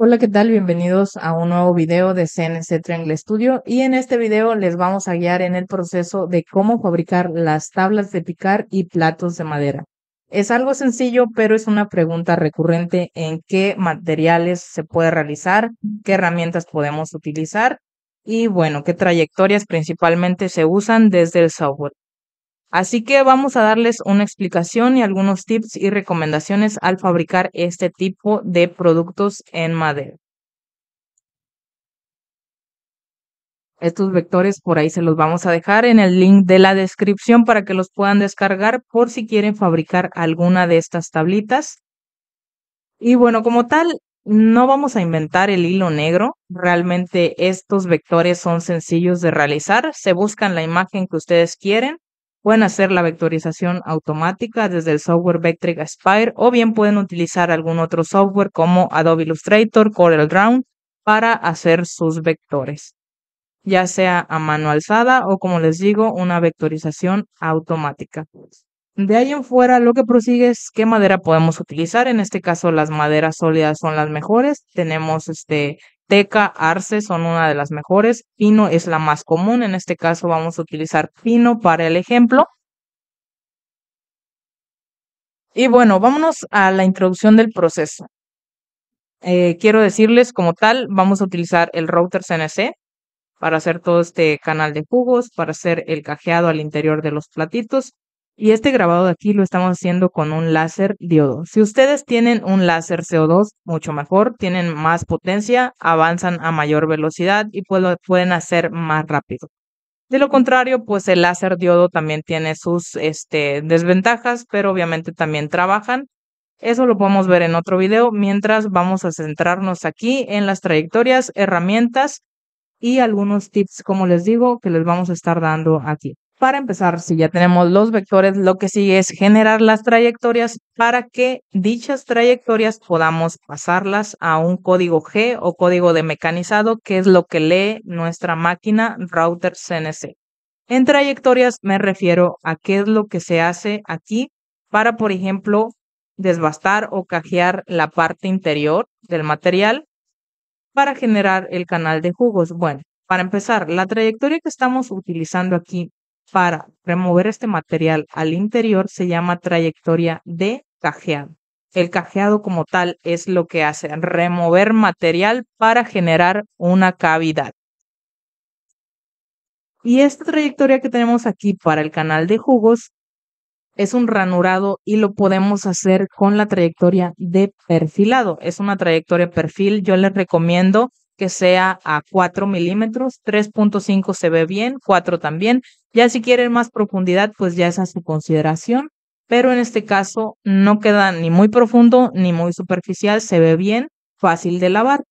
Hola, ¿qué tal? Bienvenidos a un nuevo video de CNC Triangle Studio y en este video les vamos a guiar en el proceso de cómo fabricar las tablas de picar y platos de madera. Es algo sencillo, pero es una pregunta recurrente en qué materiales se puede realizar, qué herramientas podemos utilizar y bueno, qué trayectorias principalmente se usan desde el software. Así que vamos a darles una explicación y algunos tips y recomendaciones al fabricar este tipo de productos en madera. Estos vectores por ahí se los vamos a dejar en el link de la descripción para que los puedan descargar por si quieren fabricar alguna de estas tablitas. Y bueno, como tal, no vamos a inventar el hilo negro. Realmente estos vectores son sencillos de realizar. Se buscan la imagen que ustedes quieren Pueden hacer la vectorización automática desde el software Vectric Aspire o bien pueden utilizar algún otro software como Adobe Illustrator, CorelDRAW para hacer sus vectores, ya sea a mano alzada o como les digo, una vectorización automática. De ahí en fuera, lo que prosigue es qué madera podemos utilizar. En este caso, las maderas sólidas son las mejores. Tenemos este Teca, arce son una de las mejores. Pino es la más común. En este caso vamos a utilizar pino para el ejemplo. Y bueno, vámonos a la introducción del proceso. Eh, quiero decirles como tal, vamos a utilizar el router CNC para hacer todo este canal de jugos, para hacer el cajeado al interior de los platitos y este grabado de aquí lo estamos haciendo con un láser diodo. Si ustedes tienen un láser CO2, mucho mejor, tienen más potencia, avanzan a mayor velocidad y pues, pueden hacer más rápido. De lo contrario, pues el láser diodo también tiene sus este, desventajas, pero obviamente también trabajan. Eso lo podemos ver en otro video, mientras vamos a centrarnos aquí en las trayectorias, herramientas y algunos tips, como les digo, que les vamos a estar dando aquí. Para empezar, si ya tenemos los vectores, lo que sigue es generar las trayectorias para que dichas trayectorias podamos pasarlas a un código G o código de mecanizado, que es lo que lee nuestra máquina router CNC. En trayectorias me refiero a qué es lo que se hace aquí para, por ejemplo, desbastar o cajear la parte interior del material para generar el canal de jugos. Bueno, para empezar, la trayectoria que estamos utilizando aquí para remover este material al interior se llama trayectoria de cajeado. El cajeado como tal es lo que hace, remover material para generar una cavidad. Y esta trayectoria que tenemos aquí para el canal de jugos es un ranurado y lo podemos hacer con la trayectoria de perfilado. Es una trayectoria perfil, yo les recomiendo que sea a 4 milímetros, 3.5 se ve bien, 4 también, ya si quieren más profundidad, pues ya es a su consideración, pero en este caso no queda ni muy profundo ni muy superficial, se ve bien, fácil de lavar.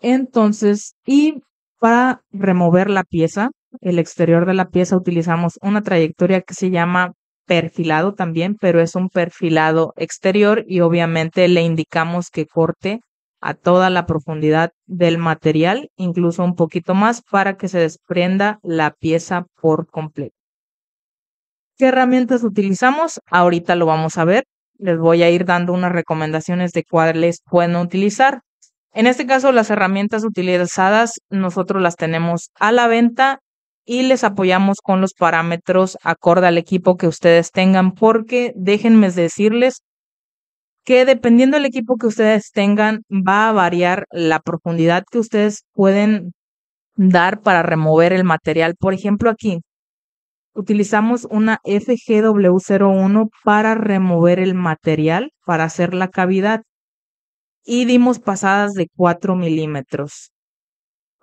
Entonces, y para remover la pieza, el exterior de la pieza utilizamos una trayectoria que se llama perfilado también, pero es un perfilado exterior y obviamente le indicamos que corte a toda la profundidad del material, incluso un poquito más, para que se desprenda la pieza por completo. ¿Qué herramientas utilizamos? Ahorita lo vamos a ver. Les voy a ir dando unas recomendaciones de cuáles pueden utilizar. En este caso, las herramientas utilizadas nosotros las tenemos a la venta y les apoyamos con los parámetros acorde al equipo que ustedes tengan, porque déjenme decirles que dependiendo del equipo que ustedes tengan, va a variar la profundidad que ustedes pueden dar para remover el material. Por ejemplo, aquí utilizamos una FGW01 para remover el material, para hacer la cavidad. Y dimos pasadas de 4 milímetros.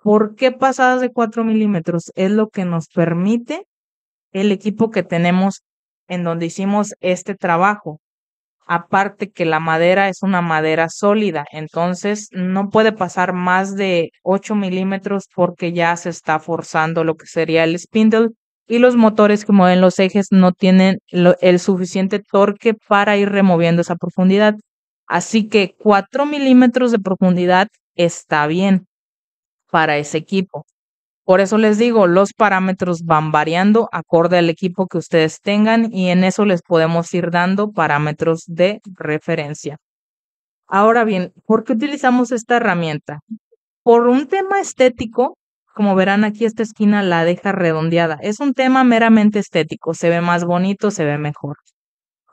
¿Por qué pasadas de 4 milímetros? Es lo que nos permite el equipo que tenemos en donde hicimos este trabajo. Aparte que la madera es una madera sólida, entonces no puede pasar más de 8 milímetros porque ya se está forzando lo que sería el spindle y los motores que mueven los ejes no tienen el suficiente torque para ir removiendo esa profundidad. Así que 4 milímetros de profundidad está bien para ese equipo. Por eso les digo, los parámetros van variando acorde al equipo que ustedes tengan y en eso les podemos ir dando parámetros de referencia. Ahora bien, ¿por qué utilizamos esta herramienta? Por un tema estético, como verán aquí esta esquina la deja redondeada. Es un tema meramente estético, se ve más bonito, se ve mejor.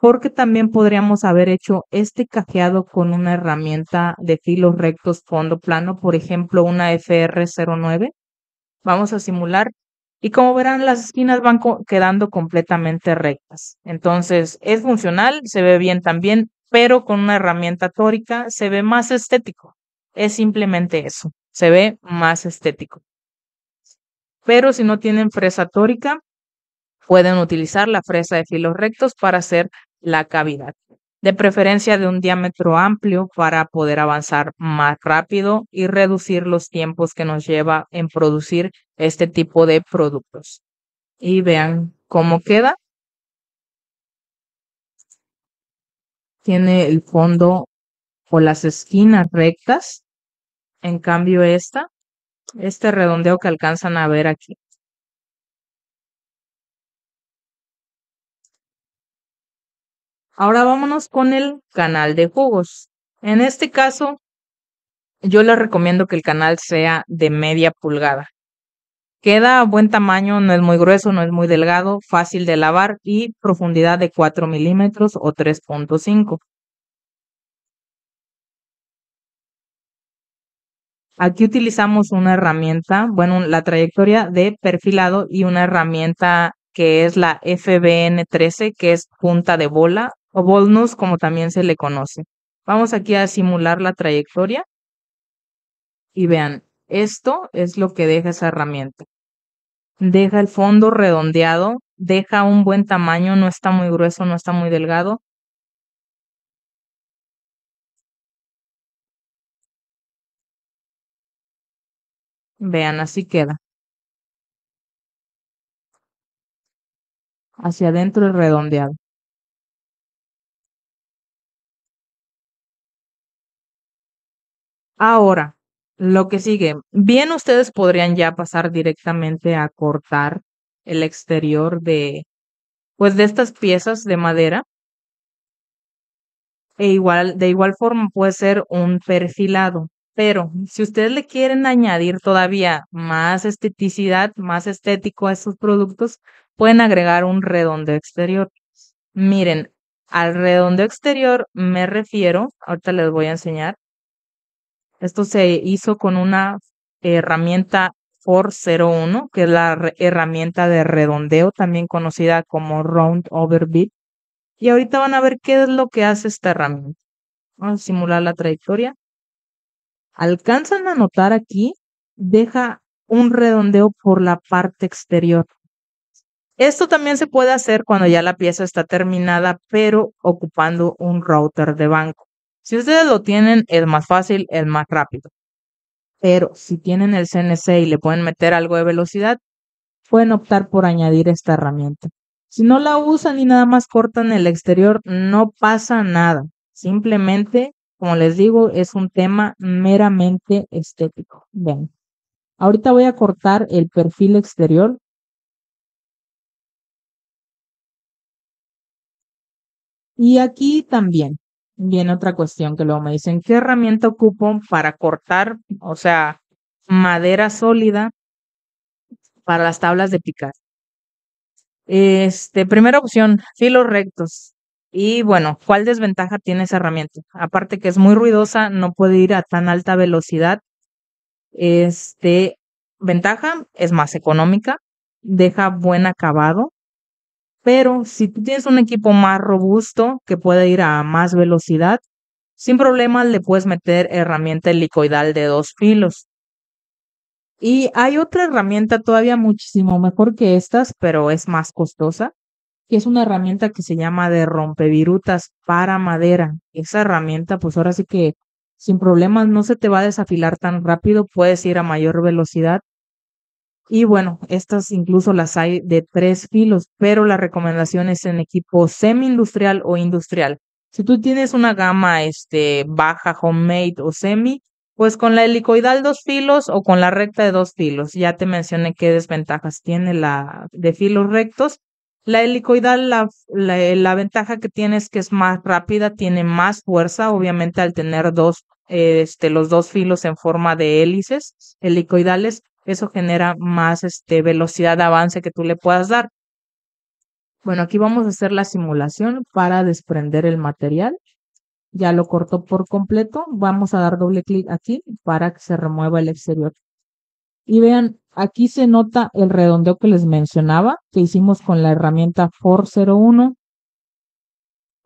Porque también podríamos haber hecho este cajeado con una herramienta de filos rectos fondo plano, por ejemplo una FR09 Vamos a simular y como verán las esquinas van quedando completamente rectas. Entonces es funcional, se ve bien también, pero con una herramienta tórica se ve más estético. Es simplemente eso, se ve más estético. Pero si no tienen fresa tórica, pueden utilizar la fresa de filos rectos para hacer la cavidad de preferencia de un diámetro amplio para poder avanzar más rápido y reducir los tiempos que nos lleva en producir este tipo de productos. Y vean cómo queda. Tiene el fondo o las esquinas rectas. En cambio esta, este redondeo que alcanzan a ver aquí, Ahora vámonos con el canal de jugos. En este caso, yo les recomiendo que el canal sea de media pulgada. Queda a buen tamaño, no es muy grueso, no es muy delgado, fácil de lavar y profundidad de 4 milímetros o 3.5. Aquí utilizamos una herramienta, bueno, la trayectoria de perfilado y una herramienta que es la FBN13, que es punta de bola o bonus como también se le conoce. Vamos aquí a simular la trayectoria y vean, esto es lo que deja esa herramienta. Deja el fondo redondeado, deja un buen tamaño, no está muy grueso, no está muy delgado. Vean, así queda. Hacia adentro el redondeado. Ahora, lo que sigue, bien ustedes podrían ya pasar directamente a cortar el exterior de, pues de estas piezas de madera. E igual, de igual forma puede ser un perfilado. Pero si ustedes le quieren añadir todavía más esteticidad, más estético a estos productos, pueden agregar un redondo exterior. Miren, al redondo exterior me refiero, ahorita les voy a enseñar, esto se hizo con una herramienta FOR01, que es la herramienta de redondeo, también conocida como Round Over Bit. Y ahorita van a ver qué es lo que hace esta herramienta. Vamos a simular la trayectoria. Alcanzan a notar aquí, deja un redondeo por la parte exterior. Esto también se puede hacer cuando ya la pieza está terminada, pero ocupando un router de banco. Si ustedes lo tienen, es más fácil, es más rápido. Pero si tienen el CNC y le pueden meter algo de velocidad, pueden optar por añadir esta herramienta. Si no la usan y nada más cortan el exterior, no pasa nada. Simplemente, como les digo, es un tema meramente estético. Ven. Ahorita voy a cortar el perfil exterior Y aquí también viene otra cuestión que luego me dicen, ¿qué herramienta ocupo para cortar, o sea, madera sólida para las tablas de picar? Este, primera opción, filos rectos. Y bueno, ¿cuál desventaja tiene esa herramienta? Aparte que es muy ruidosa, no puede ir a tan alta velocidad. Este, ventaja es más económica, deja buen acabado pero si tú tienes un equipo más robusto que puede ir a más velocidad, sin problemas le puedes meter herramienta helicoidal de dos filos. Y hay otra herramienta todavía muchísimo mejor que estas, pero es más costosa, que es una herramienta que se llama de rompevirutas para madera. Esa herramienta, pues ahora sí que sin problemas no se te va a desafilar tan rápido, puedes ir a mayor velocidad y bueno, estas incluso las hay de tres filos, pero la recomendación es en equipo semi-industrial o industrial. Si tú tienes una gama este, baja, homemade o semi, pues con la helicoidal dos filos o con la recta de dos filos. Ya te mencioné qué desventajas tiene la de filos rectos. La helicoidal, la, ventaja que tiene es que es más rápida, tiene más fuerza, obviamente al tener dos, este, los dos filos en forma de hélices helicoidales, eso genera más este, velocidad de avance que tú le puedas dar. Bueno, aquí vamos a hacer la simulación para desprender el material. Ya lo cortó por completo. Vamos a dar doble clic aquí para que se remueva el exterior. Y vean, aquí se nota el redondeo que les mencionaba, que hicimos con la herramienta For 01.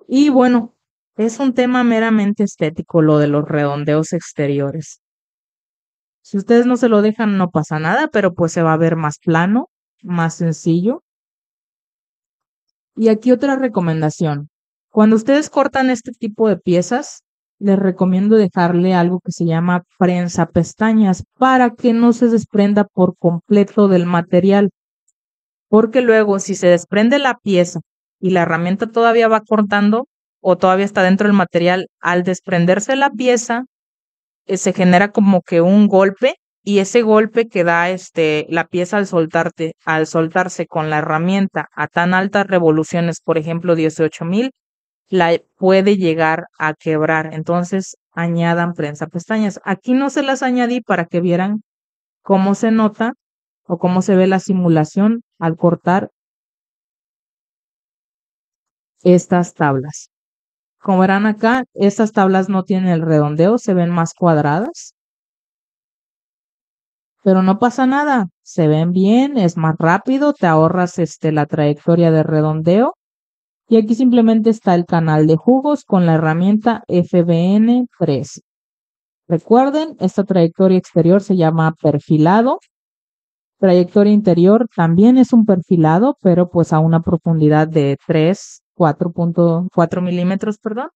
Y bueno, es un tema meramente estético lo de los redondeos exteriores. Si ustedes no se lo dejan, no pasa nada, pero pues se va a ver más plano, más sencillo. Y aquí otra recomendación. Cuando ustedes cortan este tipo de piezas, les recomiendo dejarle algo que se llama prensa pestañas para que no se desprenda por completo del material. Porque luego, si se desprende la pieza y la herramienta todavía va cortando o todavía está dentro del material, al desprenderse la pieza, eh, se genera como que un golpe y ese golpe que da este, la pieza al, soltarte, al soltarse con la herramienta a tan altas revoluciones, por ejemplo 18.000, la puede llegar a quebrar. Entonces, añadan prensa pestañas. Aquí no se las añadí para que vieran cómo se nota o cómo se ve la simulación al cortar estas tablas. Como verán acá, estas tablas no tienen el redondeo, se ven más cuadradas. Pero no pasa nada, se ven bien, es más rápido, te ahorras este, la trayectoria de redondeo. Y aquí simplemente está el canal de jugos con la herramienta FBN 3. Recuerden, esta trayectoria exterior se llama perfilado. Trayectoria interior también es un perfilado, pero pues a una profundidad de 3 4.4 milímetros, perdón.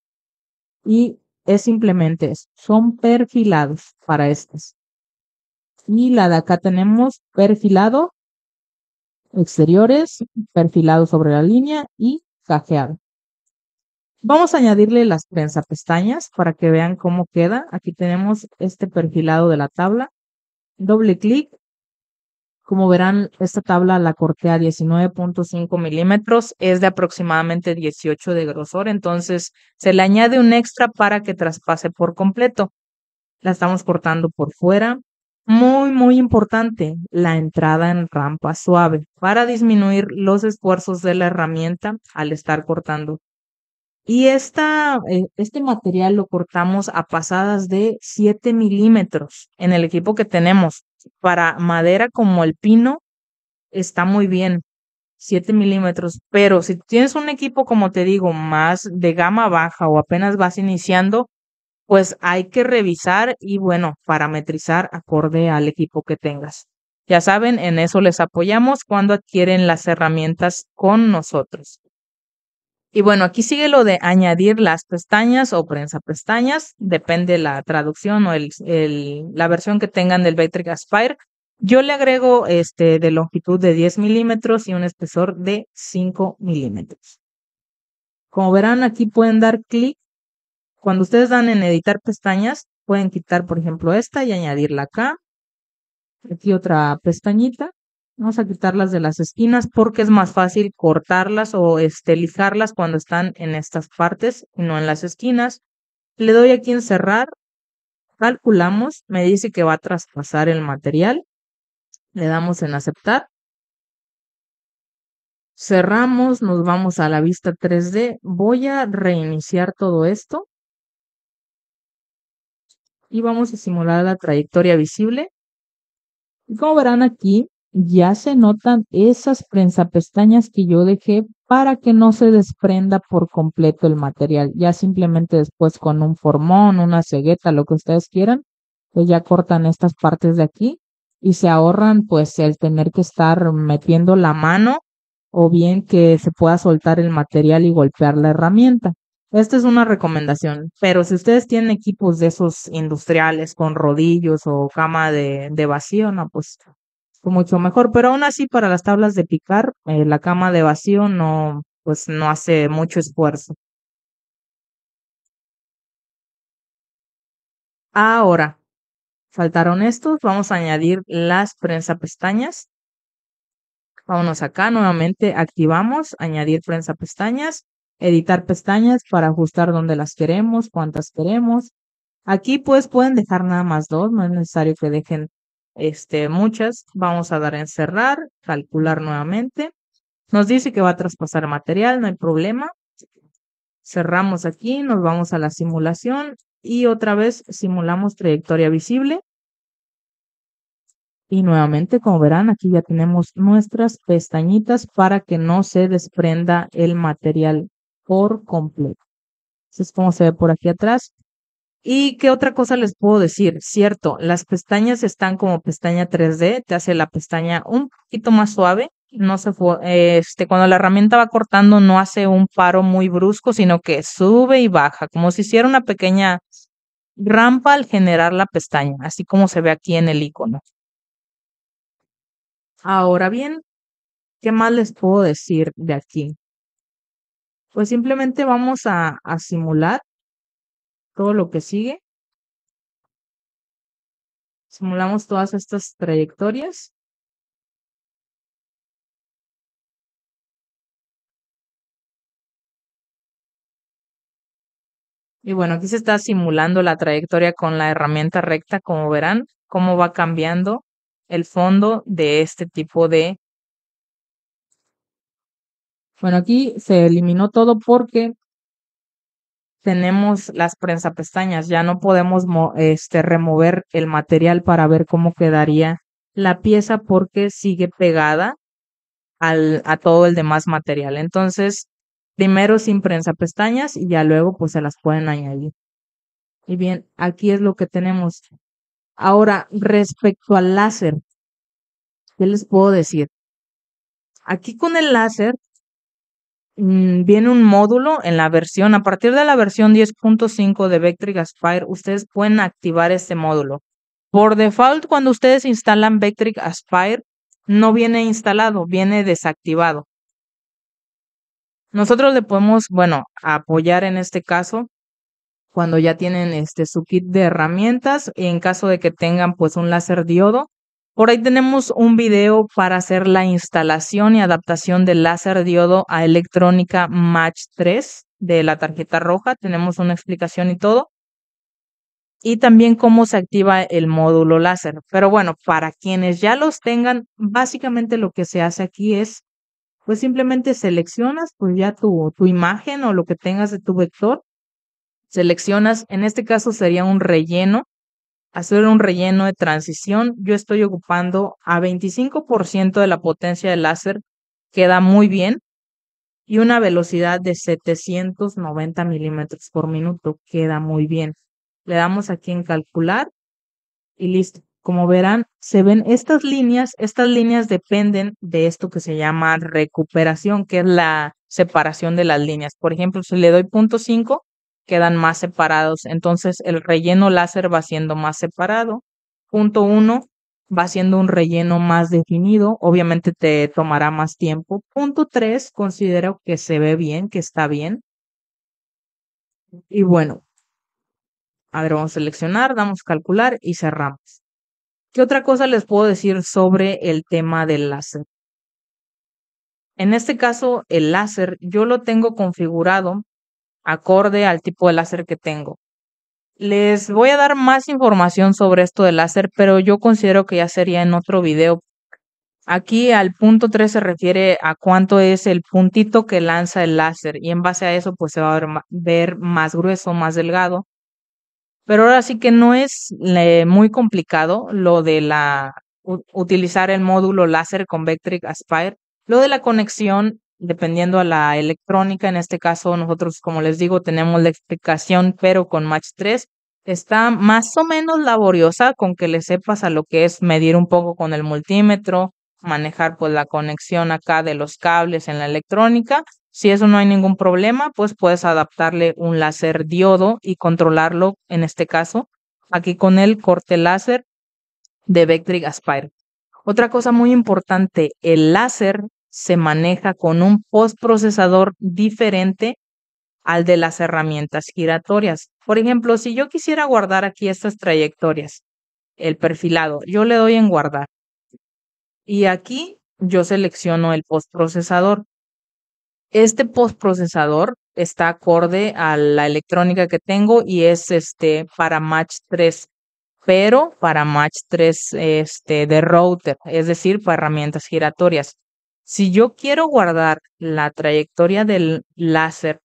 Y es simplemente eso. Son perfilados para estas. Y la de acá tenemos perfilado, exteriores, perfilado sobre la línea y cajeado. Vamos a añadirle las pestañas para que vean cómo queda. Aquí tenemos este perfilado de la tabla. Doble clic como verán, esta tabla la corté a 19.5 milímetros, es de aproximadamente 18 de grosor, entonces se le añade un extra para que traspase por completo. La estamos cortando por fuera. Muy, muy importante, la entrada en rampa suave para disminuir los esfuerzos de la herramienta al estar cortando. Y esta, eh, este material lo cortamos a pasadas de 7 milímetros en el equipo que tenemos para madera como el pino está muy bien, 7 milímetros, pero si tienes un equipo, como te digo, más de gama baja o apenas vas iniciando, pues hay que revisar y bueno, parametrizar acorde al equipo que tengas. Ya saben, en eso les apoyamos cuando adquieren las herramientas con nosotros. Y bueno, aquí sigue lo de añadir las pestañas o prensa pestañas, depende la traducción o la versión que tengan del Vectric Aspire. Yo le agrego este de longitud de 10 milímetros y un espesor de 5 milímetros. Como verán, aquí pueden dar clic. Cuando ustedes dan en editar pestañas, pueden quitar, por ejemplo, esta y añadirla acá. Aquí otra pestañita. Vamos a quitarlas de las esquinas porque es más fácil cortarlas o estelizarlas cuando están en estas partes y no en las esquinas. Le doy aquí en cerrar. Calculamos. Me dice que va a traspasar el material. Le damos en aceptar. Cerramos, nos vamos a la vista 3D. Voy a reiniciar todo esto. Y vamos a simular la trayectoria visible. Y como verán aquí, ya se notan esas prensapestañas que yo dejé para que no se desprenda por completo el material. Ya simplemente después con un formón, una cegueta, lo que ustedes quieran, pues ya cortan estas partes de aquí y se ahorran pues el tener que estar metiendo la mano o bien que se pueda soltar el material y golpear la herramienta. Esta es una recomendación, pero si ustedes tienen equipos de esos industriales con rodillos o cama de, de vacío, no, pues mucho mejor, pero aún así para las tablas de picar, eh, la cama de vacío no, pues no hace mucho esfuerzo. Ahora, faltaron estos, vamos a añadir las prensa pestañas. Vámonos acá, nuevamente activamos, añadir prensa pestañas, editar pestañas para ajustar donde las queremos, cuántas queremos. Aquí pues pueden dejar nada más dos, no es necesario que dejen este, muchas. Vamos a dar en cerrar, calcular nuevamente. Nos dice que va a traspasar material, no hay problema. Cerramos aquí, nos vamos a la simulación y otra vez simulamos trayectoria visible. Y nuevamente, como verán, aquí ya tenemos nuestras pestañitas para que no se desprenda el material por completo. Entonces, como se ve por aquí atrás, ¿Y qué otra cosa les puedo decir? Cierto, las pestañas están como pestaña 3D, te hace la pestaña un poquito más suave. No se este, cuando la herramienta va cortando, no hace un paro muy brusco, sino que sube y baja, como si hiciera una pequeña rampa al generar la pestaña, así como se ve aquí en el icono. Ahora bien, ¿qué más les puedo decir de aquí? Pues simplemente vamos a, a simular todo lo que sigue. Simulamos todas estas trayectorias. Y bueno, aquí se está simulando la trayectoria con la herramienta recta, como verán, cómo va cambiando el fondo de este tipo de... Bueno, aquí se eliminó todo porque tenemos las prensa pestañas, ya no podemos este, remover el material para ver cómo quedaría la pieza porque sigue pegada al, a todo el demás material. Entonces, primero sin prensa pestañas y ya luego pues se las pueden añadir. Y bien, aquí es lo que tenemos. Ahora, respecto al láser, ¿qué les puedo decir? Aquí con el láser Mm, viene un módulo en la versión, a partir de la versión 10.5 de Vectric Aspire, ustedes pueden activar este módulo. Por default, cuando ustedes instalan Vectric Aspire, no viene instalado, viene desactivado. Nosotros le podemos, bueno, apoyar en este caso cuando ya tienen este su kit de herramientas y en caso de que tengan pues un láser diodo por ahí tenemos un video para hacer la instalación y adaptación del láser diodo a electrónica Match 3 de la tarjeta roja. Tenemos una explicación y todo. Y también cómo se activa el módulo láser. Pero bueno, para quienes ya los tengan, básicamente lo que se hace aquí es, pues simplemente seleccionas pues ya tu, tu imagen o lo que tengas de tu vector. Seleccionas, en este caso sería un relleno hacer un relleno de transición, yo estoy ocupando a 25% de la potencia del láser, queda muy bien, y una velocidad de 790 milímetros por minuto, queda muy bien. Le damos aquí en calcular y listo. Como verán, se ven estas líneas, estas líneas dependen de esto que se llama recuperación, que es la separación de las líneas. Por ejemplo, si le doy punto quedan más separados. Entonces el relleno láser va siendo más separado. Punto uno, va siendo un relleno más definido. Obviamente te tomará más tiempo. Punto tres, considero que se ve bien, que está bien. Y bueno, a ver, vamos a seleccionar, damos calcular y cerramos. ¿Qué otra cosa les puedo decir sobre el tema del láser? En este caso, el láser yo lo tengo configurado acorde al tipo de láser que tengo. Les voy a dar más información sobre esto del láser, pero yo considero que ya sería en otro video. Aquí al punto 3 se refiere a cuánto es el puntito que lanza el láser y en base a eso pues se va a ver, más grueso, más delgado. Pero ahora sí que no es muy complicado lo de la utilizar el módulo láser con Vectric Aspire. Lo de la conexión dependiendo a la electrónica. En este caso, nosotros, como les digo, tenemos la explicación, pero con Match 3 está más o menos laboriosa con que le sepas a lo que es medir un poco con el multímetro, manejar pues la conexión acá de los cables en la electrónica. Si eso no hay ningún problema, pues puedes adaptarle un láser diodo y controlarlo, en este caso, aquí con el corte láser de Vectric Aspire. Otra cosa muy importante, el láser se maneja con un postprocesador diferente al de las herramientas giratorias. Por ejemplo, si yo quisiera guardar aquí estas trayectorias, el perfilado, yo le doy en guardar. Y aquí yo selecciono el postprocesador. Este postprocesador está acorde a la electrónica que tengo y es este para Match 3, pero para Match 3 este, de router, es decir, para herramientas giratorias. Si yo quiero guardar la trayectoria del láser,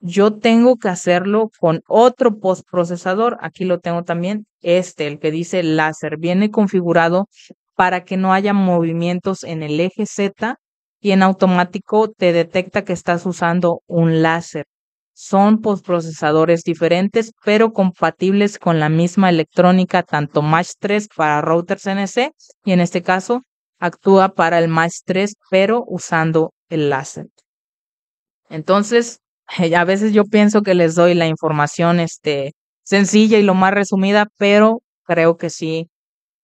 yo tengo que hacerlo con otro postprocesador. Aquí lo tengo también, este, el que dice láser. Viene configurado para que no haya movimientos en el eje Z y en automático te detecta que estás usando un láser. Son postprocesadores diferentes, pero compatibles con la misma electrónica, tanto mash 3 para routers NC y en este caso actúa para el más 3, pero usando el láser. Entonces, eh, a veces yo pienso que les doy la información este, sencilla y lo más resumida, pero creo que sí.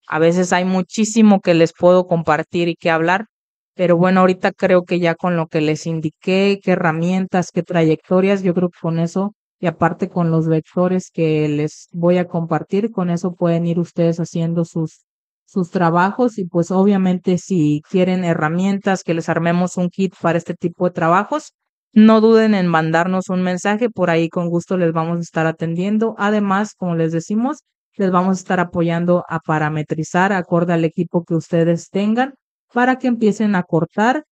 A veces hay muchísimo que les puedo compartir y que hablar, pero bueno, ahorita creo que ya con lo que les indiqué, qué herramientas, qué trayectorias, yo creo que con eso y aparte con los vectores que les voy a compartir, con eso pueden ir ustedes haciendo sus sus trabajos y pues obviamente si quieren herramientas que les armemos un kit para este tipo de trabajos, no duden en mandarnos un mensaje, por ahí con gusto les vamos a estar atendiendo. Además, como les decimos, les vamos a estar apoyando a parametrizar acorde al equipo que ustedes tengan para que empiecen a cortar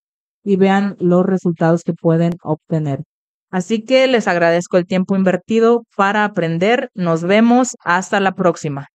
y vean los resultados que pueden obtener. Así que les agradezco el tiempo invertido para aprender. Nos vemos. Hasta la próxima.